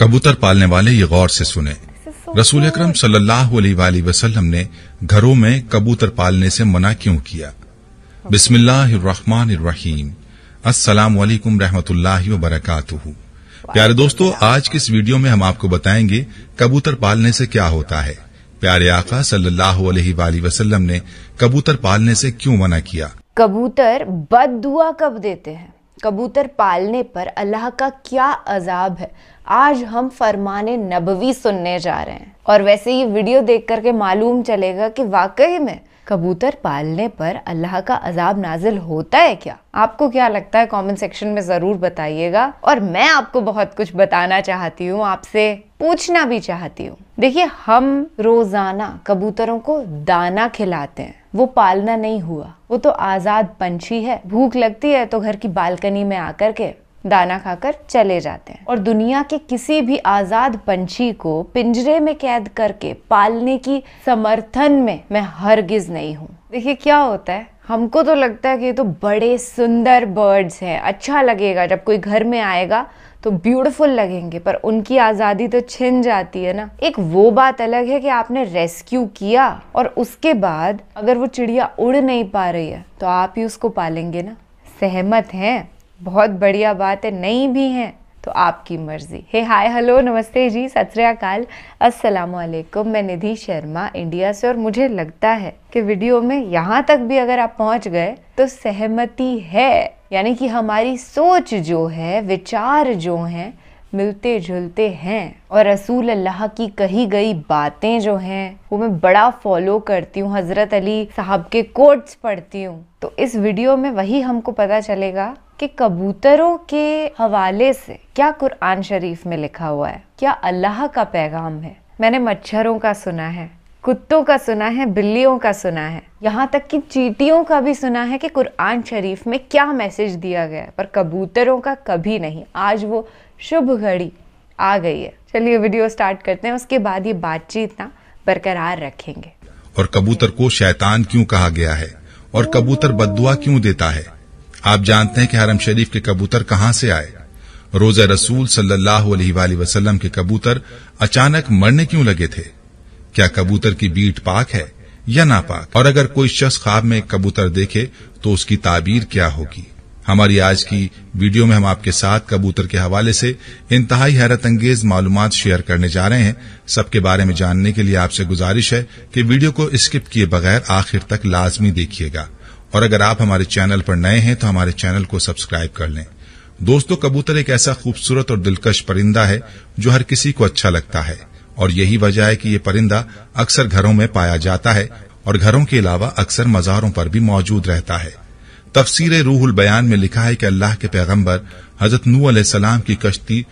कबूतर पालने वाले ये गौर से सुने रसूल अक्रम सलाम ने घरों में कबूतर पालने से मना क्यों किया बिस्मिल्लाम अस्सलाम रहमत प्यारे दोस्तों आज के इस वीडियो में हम आपको बताएंगे कबूतर पालने से क्या होता है प्यारे आका सल्लल्लाहु अलैहि वसल्लम ने कबूतर पालने से क्यों मना किया कबूतर बद दुआ कब देते हैं कबूतर पालने पर अल्लाह का क्या अजाब है आज हम फरमान नबवी सुनने जा रहे हैं और वैसे ये वीडियो देख करके मालूम चलेगा कि वाकई में कबूतर पालने पर अल्लाह का अजाब नाजिल होता है क्या आपको क्या लगता है कमेंट सेक्शन में ज़रूर बताइएगा और मैं आपको बहुत कुछ बताना चाहती हूँ आपसे पूछना भी चाहती हूँ देखिए हम रोज़ाना कबूतरों को दाना खिलाते हैं वो पालना नहीं हुआ वो तो आज़ाद पंछी है भूख लगती है तो घर की बालकनी में आकर के दाना खाकर चले जाते हैं और दुनिया के किसी भी आज़ाद पंछी को पिंजरे में कैद करके पालने की समर्थन में मैं हरगिज़ नहीं हूँ देखिए क्या होता है हमको तो लगता है कि ये तो बड़े सुंदर बर्ड्स हैं अच्छा लगेगा जब कोई घर में आएगा तो ब्यूटीफुल लगेंगे पर उनकी आज़ादी तो छिन जाती है ना एक वो बात अलग है कि आपने रेस्क्यू किया और उसके बाद अगर वो चिड़िया उड़ नहीं पा रही है तो आप ही उसको पालेंगे ना सहमत हैं बहुत बढ़िया बात है नहीं भी हैं तो आपकी मर्जी हे हाय हेलो नमस्ते जी सत श्रीकाल असलकुम मैं निधि शर्मा इंडिया से और मुझे लगता है कि वीडियो में यहाँ तक भी अगर आप पहुँच गए तो सहमति है यानी कि हमारी सोच जो है विचार जो हैं मिलते जुलते हैं और रसूल अल्लाह की कही गई बातें जो हैं वो मैं बड़ा फॉलो करती हूँ हज़रत अली साहब के कोट्स पढ़ती हूँ तो इस वीडियो में वही हमको पता चलेगा कि कबूतरों के हवाले से क्या कुरान शरीफ में लिखा हुआ है क्या अल्लाह का पैगाम है मैंने मच्छरों का सुना है कुत्तों का सुना है बिल्लियों का सुना है यहाँ तक कि चीटियों का भी सुना है कि कुरान शरीफ में क्या मैसेज दिया गया है पर कबूतरों का कभी नहीं आज वो शुभ घड़ी आ गई है चलिए वीडियो स्टार्ट करते हैं उसके बाद ये बातचीत ना बरकरार रखेंगे और कबूतर को शैतान क्यों कहा गया है और कबूतर बदुआ क्यों देता है आप जानते हैं कि हरम शरीफ के कबूतर कहाँ से आए रोजा रसूल सल्लाह के कबूतर अचानक मरने क्यों लगे थे क्या कबूतर की बीट पाक है या नापाक और अगर कोई शख्स ख्वाब में कबूतर देखे तो उसकी ताबीर क्या होगी हमारी आज की वीडियो में हम आपके साथ कबूतर के हवाले से इंतहाई हैरत अंगेज मालूम शेयर करने जा रहे हैं सबके बारे में जानने के लिए आपसे गुजारिश है कि वीडियो को स्किप किए बगैर आखिर तक लाजमी देखिएगा और अगर आप हमारे चैनल पर नए हैं तो हमारे चैनल को सब्सक्राइब कर लें दोस्तों कबूतर एक ऐसा खूबसूरत और दिलकश परिंदा है जो हर किसी को अच्छा लगता है और यही वजह है कि ये परिंदा अक्सर घरों में पाया जाता है और घरों के अलावा अक्सर मज़ारों पर भी मौजूद रहता है तफसीर रूहुल बयान में लिखा है कि अल्लाह के पैगंबर हजरत नू सलाम की कश्ती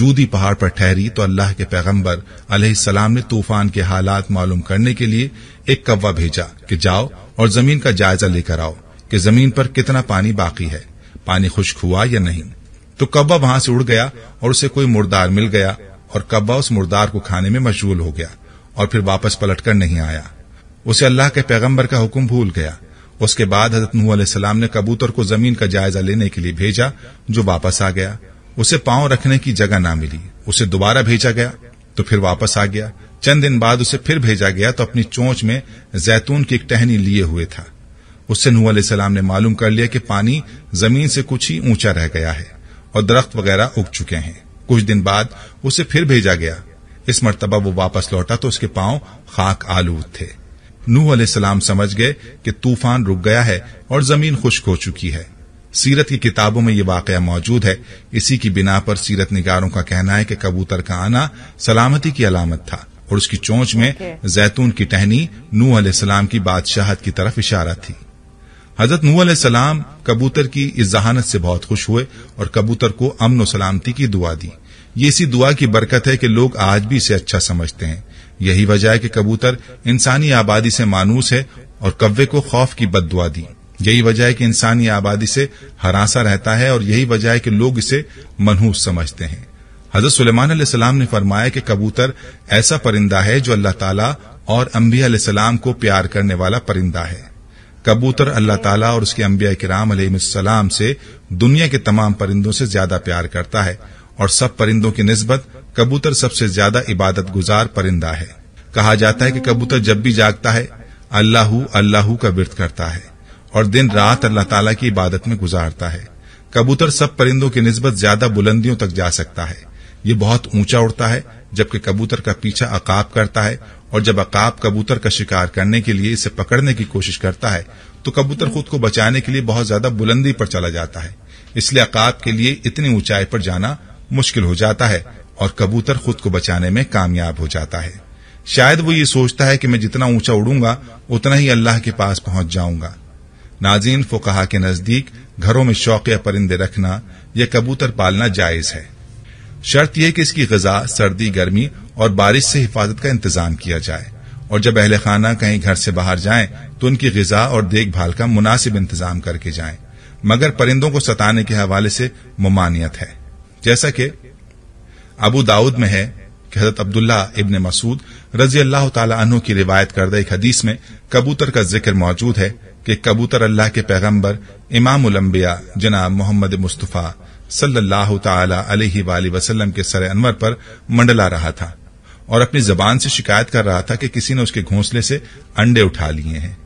जूदी पहाड़ पर ठहरी तो अल्लाह के पैगम्बर सलाम ने तूफान के हालात मालूम करने के लिए एक कव्वा भेजा कि जाओ और जमीन का जायजा लेकर आओ कि जमीन पर कितना पानी बाकी है पानी खुश्क हुआ या नहीं तो कब्बा वहां से उड़ गया और उसे कोई मुर्दार मिल गया और कब्बा उस मुर्दार को खाने में मशगूल हो गया और फिर वापस पलटकर नहीं आया उसे अल्लाह के पैगम्बर का हुक्म भूल गया उसके बाद हजरत नू सलाम ने कबूतर को जमीन का जायजा लेने के लिए भेजा जो वापस आ गया उसे पांव रखने की जगह ना मिली उसे दोबारा भेजा गया तो फिर वापस आ गया चंद दिन बाद उसे फिर भेजा गया तो अपनी चोंच में जैतून की एक टहनी लिए हुए था उससे नू सलाम ने मालूम कर लिया कि पानी जमीन से कुछ ही ऊंचा रह गया है और दरख्त वगैरह उग चुके हैं कुछ दिन बाद उसे फिर भेजा गया इस मरतबा वो वापस लौटा तो उसके पांव खाक आलूद थे नूह सलाम समझ गए कि तूफान रुक गया है और जमीन खुश्क हो चुकी है सीरत की किताबों में ये वाकया मौजूद है इसी की बिना पर सीरत निगारों का कहना है कि कबूतर का आना सलामती की अलामत था और उसकी चोंच में जैतून की टहनी नूह सलाम की बादशाहत की तरफ इशारा थी हजरत नूह सलाम कबूतर की इस जहानत से बहुत खुश हुए और कबूतर को अमन सलामती की दुआ दी ये इसी दुआ की बरकत है कि लोग आज भी इसे अच्छा समझते हैं यही वजह है कि कबूतर इंसानी आबादी से मानूस है और कव्वे को खौफ की बद दुआ दी यही वजह है कि इंसानी आबादी से हरासा रहता है और यही वजह है कि लोग इसे मनहूस समझते हैं हजरत सलेमान सलाम ने फरमाया कि कबूतर ऐसा परिंदा है जो अल्लाह ताला और अम्बी सलाम को प्यार करने वाला परिंदा है कबूतर अल्लाह ताला और उसके अम्बिया कराम सलाम से दुनिया के तमाम परिंदों से ज्यादा प्यार करता है और सब परिंदों की नस्बत कबूतर सबसे ज्यादा इबादत गुजार परिंदा है कहा जाता है कि कबूतर जब भी जागता है अल्लाह अल्लाह का व्रत करता है और दिन रात अल्लाह ताला की इबादत में गुजारता है कबूतर सब परिंदों की नस्बत ज्यादा बुलंदियों तक जा सकता है ये बहुत ऊंचा उड़ता है जबकि कबूतर का पीछा अकाब करता है और जब अकाब कबूतर का शिकार करने के लिए इसे पकड़ने की कोशिश करता है तो कबूतर खुद को बचाने के लिए बहुत ज्यादा बुलंदी पर चला जाता है इसलिए अकाब के लिए इतनी ऊंचाई पर जाना मुश्किल हो जाता है और कबूतर खुद को बचाने में कामयाब हो जाता है शायद वो ये सोचता है कि मैं जितना ऊंचा उड़ूंगा उतना ही अल्लाह के पास पहुंच जाऊंगा नाजीन फुकाहा के नजदीक घरों में या परिंदे रखना या कबूतर पालना जायज है शर्त यह कि इसकी गजा सर्दी गर्मी और बारिश से हिफाजत का इंतजाम किया जाए और जब अहल खाना कहीं घर से बाहर जाए तो उनकी गजा और देखभाल का मुनासिब इंतजाम करके जाए मगर परिंदों को सताने के हवाले से ममानियत है जैसा कि अबू दाऊद में है कि हजरत अब्दुल्ला इब्न मसूद रजी अल्लाह तु की रिवायत करदा एक हदीस में कबूतर का जिक्र मौजूद है कि कबूतर अल्लाह के पैगम्बर इमाम उलम्बिया जनाब मोहम्मद मुस्तफ़ा सल्लल्लाहु ताला अलैहि वसल्लम के सर अनवर पर मंडला रहा था और अपनी जबान से शिकायत कर रहा था कि किसी ने उसके घोंसले से अंडे उठा लिए हैं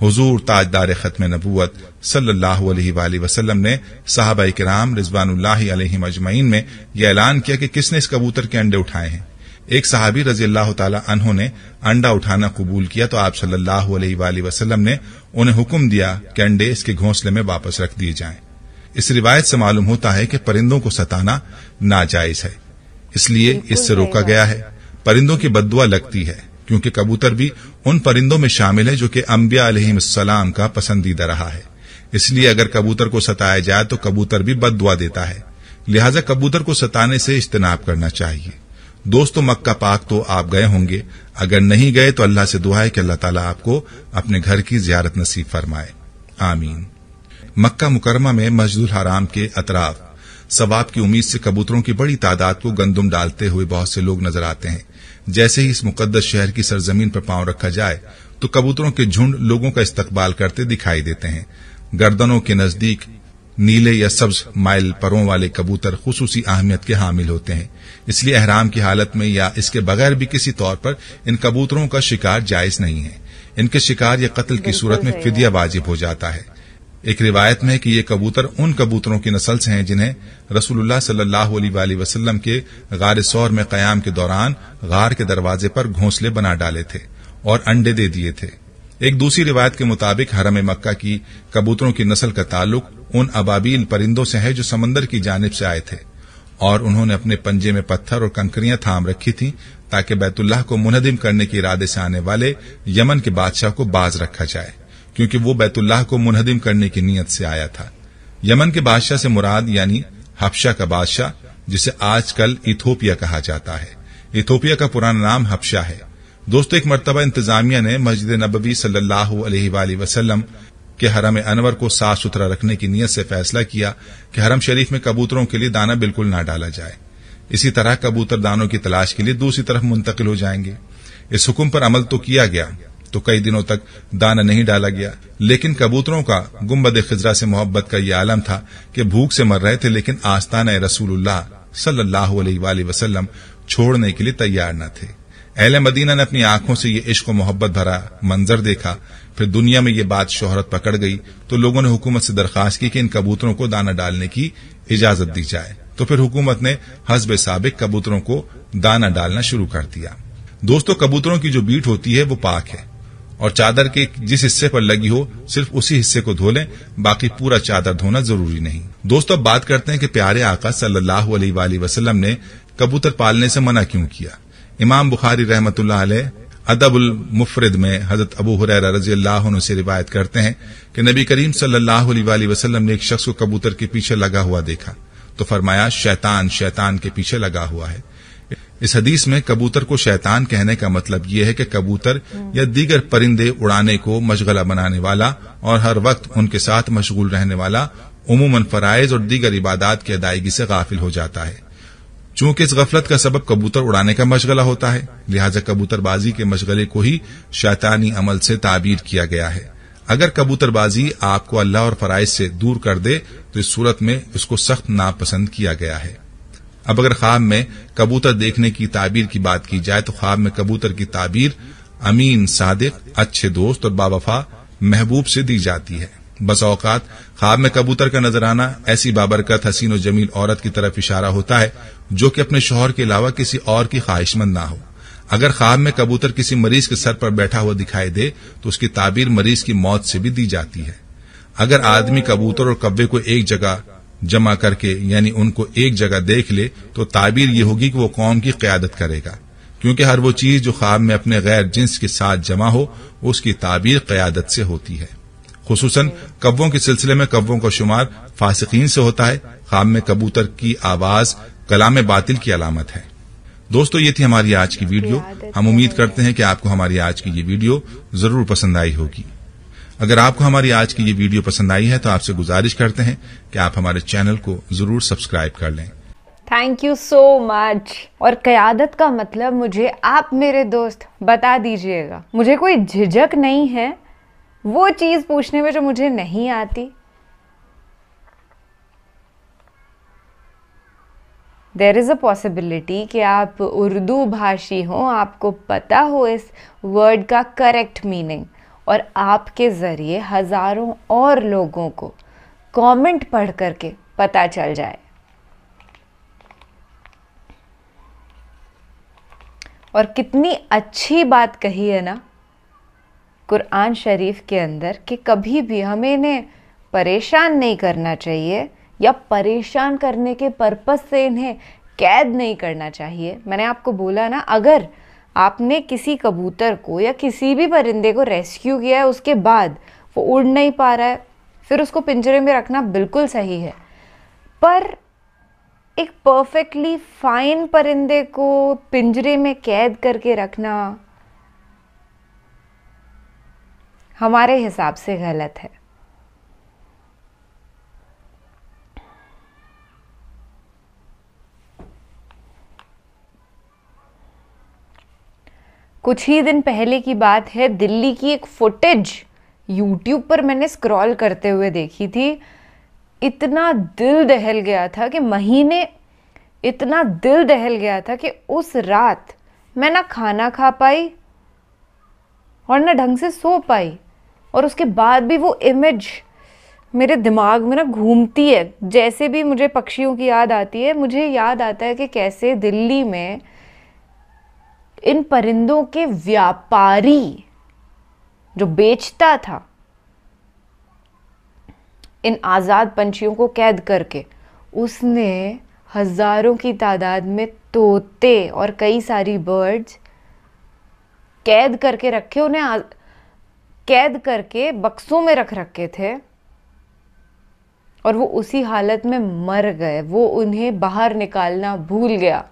हुजूर ताजदार खत्म नबूत सल्लल्लाहु अलैहि वसल्लम ने साहब के राम रिजवान मजमैन में यह ऐलान किया कि किसने इस कबूतर के अंडे उठाए हैं एक सहाबी रजी अल्लाह तहों ने अंडा उठाना कबूल किया तो आप सल्लल्लाहु अलैहि वसल्लम ने उन्हें हुक्म दिया कि अंडे इसके घोंसले में वापस रख दिए जाएं इस रिवायत से मालूम होता है कि परिंदों को सताना नाजायज है इसलिए इससे रोका गया है परिंदों की बदुआ लगती है क्योंकि कबूतर भी उन परिंदों में शामिल है जो कि अम्बिया का पसंदीदा रहा है इसलिए अगर कबूतर को सताया जाए तो कबूतर भी बदुआ देता है लिहाजा कबूतर को सताने से इज्तनाब करना चाहिए दोस्तों मक्का पाक तो आप गए होंगे अगर नहीं गए तो अल्लाह से दुआ है कि अल्लाह ताला आपको अपने घर की जियारत नसीब फरमाए आमीन मक्का मुकरमा में मजदूर हराम के अतराफ सवाब की उम्मीद से कबूतरों की बड़ी तादाद को गंदुम डालते हुए बहुत से लोग नजर आते हैं जैसे ही इस मुकदस शहर की सरजमीन पर पांव रखा जाए तो कबूतरों के झुंड लोगों का इस्तकबाल करते दिखाई देते हैं गर्दनों के नजदीक नीले या सब्ज माइल परों वाले कबूतर खसूसी अहमियत के हामिल होते हैं इसलिए अहराम की हालत में या इसके बगैर भी किसी तौर पर इन कबूतरों का शिकार जायज नहीं है इनके शिकार या कत्ल की सूरत में फिदिया वाजिब हो जाता है एक रिवायत में कि ये कबूतर उन कबूतरों की नस्ल से हैं जिन्हें रसूलुल्लाह सल्लल्लाहु अलैहि वसल्लम के गार सौर में कयाम के दौरान गार के दरवाजे पर घोंसले बना डाले थे और अंडे दे दिए थे एक दूसरी रिवायत के मुताबिक हरम मक्का की कबूतरों की नस्ल का ताल्लुक उन अबाबील परिंदों से है जो समंदर की जानब से आए थे और उन्होंने अपने पंजे में पत्थर और कंकरियां थाम रखी थी ताकि बैतुल्लाह को मुनदिम करने के इरादे से आने वाले यमन के बादशाह को बाज रखा जाए क्योंकि वो बैतुल्लाह को मुनहदिम करने की नीयत से आया था यमन के बादशाह से मुराद यानी हफ्शा का बादशाह जिसे आजकल इथोपिया कहा जाता है इथोपिया का पुराना नाम हफ्शा है दोस्तों एक मरतबा इंतजामिया ने मस्जिद नबी सल्लाम के हरम अनवर को साफ सुथरा रखने की नीयत से फैसला किया कि हरम शरीफ में कबूतरों के लिए दाना बिल्कुल ना डाला जाए इसी तरह कबूतर दानों की तलाश के लिए दूसरी तरफ मुंतकिल हो जाएंगे इस हुक्म पर अमल तो किया गया तो कई दिनों तक दाना नहीं डाला गया लेकिन कबूतरों का गुम्बद खजरा से मोहब्बत का यह आलम था कि भूख से मर रहे थे लेकिन आस्ताना रसूलुल्लाह सल्लल्लाहु अलैहि वसल्लम छोड़ने के लिए तैयार न थे अहल मदीना ने अपनी आंखों से ये इश्क मोहब्बत भरा मंजर देखा फिर दुनिया में ये बात शोहरत पकड़ गई तो लोगों ने हुकूमत से दरख्वास्त की कि इन कबूतरों को दाना डालने की इजाजत दी जाए तो फिर हुकूमत ने हजब सबक कबूतरों को दाना डालना शुरू कर दिया दोस्तों कबूतरों की जो बीट होती है वो पाक है और चादर के जिस हिस्से पर लगी हो सिर्फ उसी हिस्से को धो लें बाकी पूरा चादर धोना जरूरी नहीं दोस्तों अब बात करते हैं कि प्यारे आका सल्लल्लाहु अलैहि वसल्लम ने कबूतर पालने से मना क्यों किया इमाम बुखारी रहमत अदब उल मुफरद में हजरत अबू हुरैरा रजी अल्लाह से रिवायत करते हैं कि नबी करीम सल्लल्लाहु अलैहि वसल्लम ने एक शख्स को कबूतर के पीछे लगा हुआ देखा तो फरमाया शैतान शैतान के पीछे लगा हुआ है इस हदीस में कबूतर को शैतान कहने का मतलब यह है कि कबूतर या दीगर परिंदे उड़ाने को मशगला बनाने वाला और हर वक्त उनके साथ मशगूल रहने वाला उमूमन फराइज और दीगर इबादात की अदायगी से गाफिल हो जाता है चूंकि इस गफलत का सबब कबूतर उड़ाने का मशगला होता है लिहाजा कबूतरबाजी के मशगले को ही शैतानी अमल से ताबीर किया गया है अगर कबूतरबाजी आपको अल्लाह और फराइज से दूर कर दे तो इस सूरत में उसको सख्त नापसंद किया गया है अब अगर ख्वाब में कबूतर देखने की ताबीर की बात की जाए तो ख्वाब में कबूतर की ताबीर अमीन सादिक अच्छे दोस्त और बावफा महबूब से दी जाती है बस औकात ख्वाब में कबूतर का नजर आना ऐसी बाबरकत हसीन और जमील औरत की तरफ इशारा होता है जो कि अपने शोहर के अलावा किसी और की ख्वाहिशमंद ना हो अगर ख्वाब में कबूतर किसी मरीज के सर पर बैठा हुआ दिखाई दे तो उसकी ताबीर मरीज की मौत से भी दी जाती है अगर आदमी कबूतर और कब्बे को एक जगह जमा करके यानी उनको एक जगह देख ले तो ताबीर ये होगी कि वो कौम की क्यादत करेगा क्योंकि हर वो चीज जो ख्वाब में अपने गैर जिन्स के साथ जमा हो उसकी ताबीर क्यादत से होती है खसूस कब्बों के सिलसिले में कब्बों का शुमार फासिकीन से होता है ख्वाब में कबूतर की आवाज कलाम बातिल की अलामत है दोस्तों ये थी हमारी आज की वीडियो हम उम्मीद करते हैं कि आपको हमारी आज की ये वीडियो जरूर पसंद आई होगी अगर आपको हमारी आज की ये वीडियो पसंद आई है तो आपसे गुजारिश करते हैं कि आप हमारे चैनल को जरूर सब्सक्राइब कर लें थैंक यू सो मच और क़यादत का मतलब मुझे आप मेरे दोस्त बता दीजिएगा मुझे कोई झिझक नहीं है वो चीज़ पूछने में जो मुझे नहीं आती देर इज़ अ पॉसिबिलिटी कि आप उर्दू भाषी हों आपको पता हो इस वर्ड का करेक्ट मीनिंग और आपके ज़रिए हज़ारों और लोगों को कमेंट पढ़ करके पता चल जाए और कितनी अच्छी बात कही है ना कुरान शरीफ के अंदर कि कभी भी हमें इन्हें परेशान नहीं करना चाहिए या परेशान करने के पर्पस से इन्हें कैद नहीं करना चाहिए मैंने आपको बोला ना अगर आपने किसी कबूतर को या किसी भी परिंदे को रेस्क्यू किया है उसके बाद वो उड़ नहीं पा रहा है फिर उसको पिंजरे में रखना बिल्कुल सही है पर एक परफेक्टली फाइन परिंदे को पिंजरे में कैद करके रखना हमारे हिसाब से गलत है कुछ ही दिन पहले की बात है दिल्ली की एक फुटेज यूट्यूब पर मैंने स्क्रॉल करते हुए देखी थी इतना दिल दहल गया था कि महीने इतना दिल दहल गया था कि उस रात मैं ना खाना खा पाई और ना ढंग से सो पाई और उसके बाद भी वो इमेज मेरे दिमाग में ना घूमती है जैसे भी मुझे पक्षियों की याद आती है मुझे याद आता है कि कैसे दिल्ली में इन परिंदों के व्यापारी जो बेचता था इन आज़ाद पंछियों को कैद करके उसने हज़ारों की तादाद में तोते और कई सारी बर्ड्स कैद करके रखे उन्हें आ, कैद करके बक्सों में रख रखे थे और वो उसी हालत में मर गए वो उन्हें बाहर निकालना भूल गया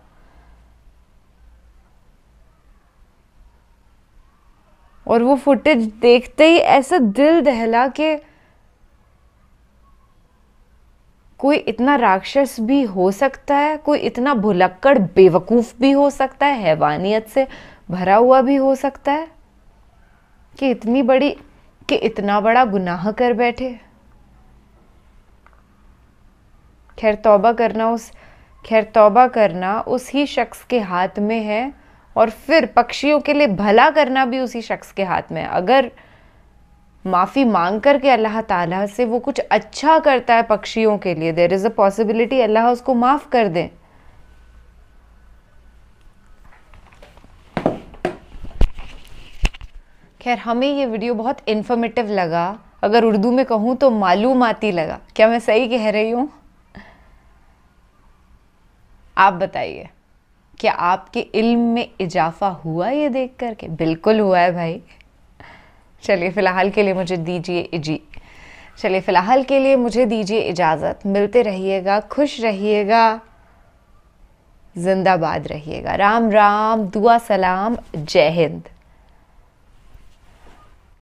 और वो फुटेज देखते ही ऐसा दिल दहला के कोई इतना राक्षस भी हो सकता है कोई इतना भुलक्कड़ बेवकूफ़ भी हो सकता है हैवानियत से भरा हुआ भी हो सकता है कि इतनी बड़ी कि इतना बड़ा गुनाह कर बैठे खैर तौबा करना उस खैर तौबा करना उस ही शख्स के हाथ में है और फिर पक्षियों के लिए भला करना भी उसी शख्स के हाथ में है अगर माफ़ी मांग कर के अल्लाह ताला से वो कुछ अच्छा करता है पक्षियों के लिए देर इज़ अ पॉसिबिलिटी अल्लाह उसको माफ़ कर दें खैर हमें ये वीडियो बहुत इन्फॉर्मेटिव लगा अगर उर्दू में कहूँ तो मालूम आती लगा क्या मैं सही कह रही हूँ आप बताइए क्या आपके इल्म में इजाफा हुआ ये देख कर के बिल्कुल हुआ है भाई चलिए फ़िलहाल के लिए मुझे दीजिए इजी चलिए फ़िलहाल के लिए मुझे दीजिए इजाज़त मिलते रहिएगा खुश रहिएगा जिंदाबाद रहिएगा राम राम दुआ सलाम जय हिंद